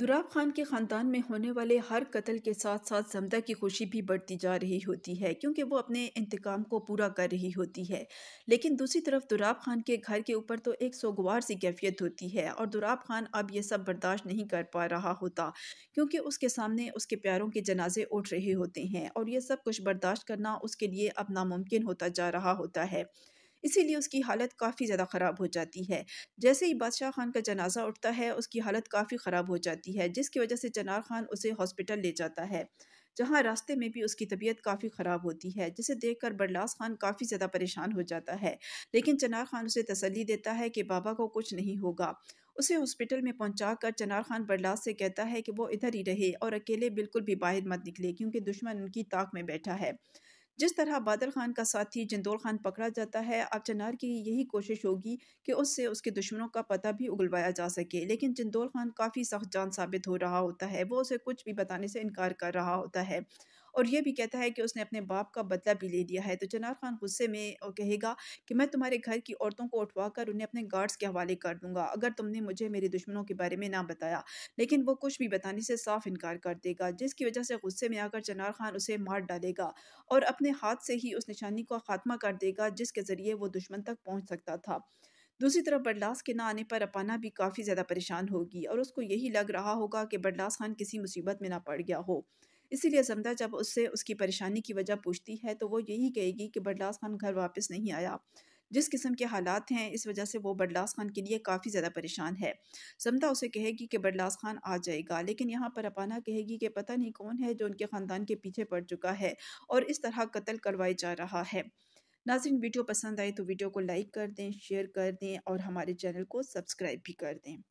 दुराब खान के ख़ानदान में होने वाले हर कत्ल के साथ साथ जमदा की खुशी भी बढ़ती जा रही होती है क्योंकि वो अपने इंतकाम को पूरा कर रही होती है लेकिन दूसरी तरफ दुराब खान के घर के ऊपर तो एक सोगवार सी कैफियत होती है और दुराब खान अब ये सब बर्दाश्त नहीं कर पा रहा होता क्योंकि उसके सामने उसके प्यारों के जनाजे उठ रहे होते हैं और यह सब कुछ बर्दाश्त करना उसके लिए अब नामुमकिन होता जा रहा होता है इसीलिए उसकी हालत काफ़ी ज़्यादा ख़राब हो जाती है जैसे ही बादशाह खान का जनाजा उठता है उसकी हालत काफ़ी ख़राब हो जाती है जिसकी वजह से जनार खान उसे हॉस्पिटल ले जाता है जहाँ रास्ते में भी उसकी तबीयत काफ़ी ख़राब होती है जिसे देखकर बरलास खान काफ़ी ज़्यादा परेशान हो जाता है लेकिन चनार खान उसे तसली देता है कि बाबा को कुछ नहीं होगा उसे हॉस्पिटल में पहुँचा कर चनार खान बरलास से कहता है कि वो इधर ही रहे और अकेले बिल्कुल भी बाहर मत निकले क्योंकि दुश्मन उनकी ताक में बैठा है जिस तरह बादल खान का साथी जिंदौल खान पकड़ा जाता है अब चनार की यही कोशिश होगी कि उससे उसके दुश्मनों का पता भी उगलवाया जा सके लेकिन जिंदौल खान काफ़ी सख्त जान साबित हो रहा होता है वो उसे कुछ भी बताने से इनकार कर रहा होता है और यह भी कहता है कि उसने अपने बाप का बदला भी ले लिया है तो चनार खान गुस्से में कहेगा कि मैं तुम्हारे घर की औरतों को उठवा कर उन्हें अपने गार्ड्स के हवाले कर दूंगा अगर तुमने मुझे मेरे दुश्मनों के बारे में ना बताया लेकिन वो कुछ भी बताने से साफ इनकार कर देगा जिसकी वजह से गुस्से में आकर चनार खान उसे मार डालेगा और अपने हाथ से ही उस निशानी का खात्मा कर देगा जिसके ज़रिए वो दुश्मन तक पहुँच सकता था दूसरी तरफ बरलास के ना आने पर अपाना भी काफ़ी ज़्यादा परेशान होगी और उसको यही लग रहा होगा कि बरलास खान किसी मुसीबत में ना पड़ गया हो इसीलिए समदा जब उससे उसकी परेशानी की वजह पूछती है तो वो यही कहेगी कि बडलास खान घर वापस नहीं आया जिस किस्म के हालात हैं इस वजह से वो बडलास खान के लिए काफ़ी ज़्यादा परेशान है समता उसे कहेगी कि बडलास खान आ जाएगा लेकिन यहाँ पर अपाना कहेगी कि पता नहीं कौन है जो उनके ख़ानदान के पीछे पड़ चुका है और इस तरह कत्ल करवाया जा रहा है नाजिन वीडियो पसंद आए तो वीडियो को लाइक कर दें शेयर कर दें और हमारे चैनल को सब्सक्राइब भी कर दें